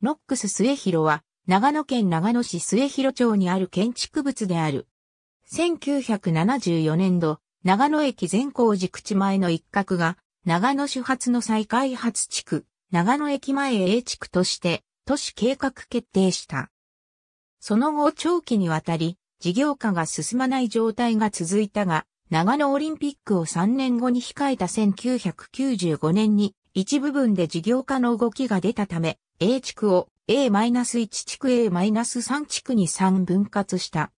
ノックス末広は、長野県長野市末広町にある建築物である。1974年度、長野駅善光寺口前の一角が、長野主発の再開発地区、長野駅前 A 地区として、都市計画決定した。その後長期にわたり、事業化が進まない状態が続いたが、長野オリンピックを3年後に控えた1995年に一部分で事業化の動きが出たため、A 地区を A-1 地区 A-3 地区に3分割した。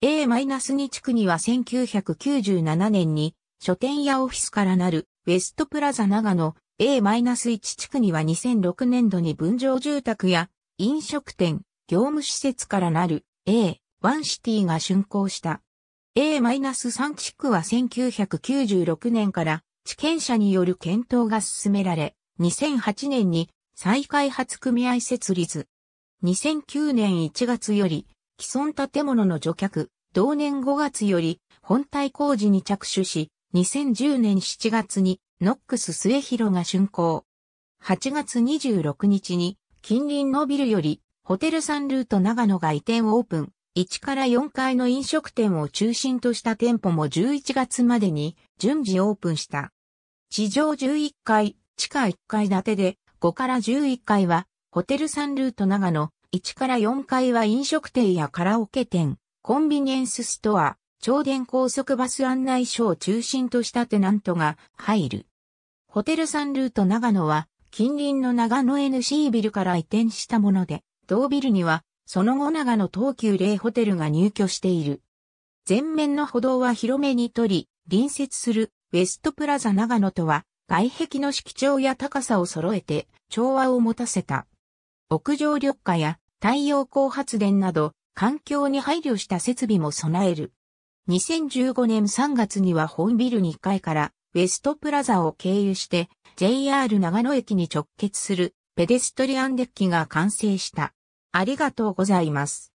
A-2 地区には1997年に書店やオフィスからなるウェストプラザ長野 A-1 地区には2006年度に分譲住宅や飲食店、業務施設からなる A-1 シティが竣工した。A-3 地区は1996年から地権者による検討が進められ、2008年に再開発組合設立。2009年1月より、既存建物の除却、同年5月より、本体工事に着手し、2010年7月に、ノックス末広が竣工。8月26日に、近隣のビルより、ホテルサンルート長野が移転オープン。1から4階の飲食店を中心とした店舗も11月までに順次オープンした。地上11階、地下1階建てで5から11階は、ホテルサンルート長野、1から4階は飲食店やカラオケ店、コンビニエンスストア、超電高速バス案内所を中心としたテナントが入る。ホテルサンルート長野は、近隣の長野 NC ビルから移転したもので、同ビルには、その後長野東急霊ホテルが入居している。前面の歩道は広めにとり、隣接するウェストプラザ長野とは外壁の色調や高さを揃えて調和を持たせた。屋上緑化や太陽光発電など環境に配慮した設備も備える。2015年3月には本ビル2階からウェストプラザを経由して JR 長野駅に直結するペデストリアンデッキが完成した。ありがとうございます。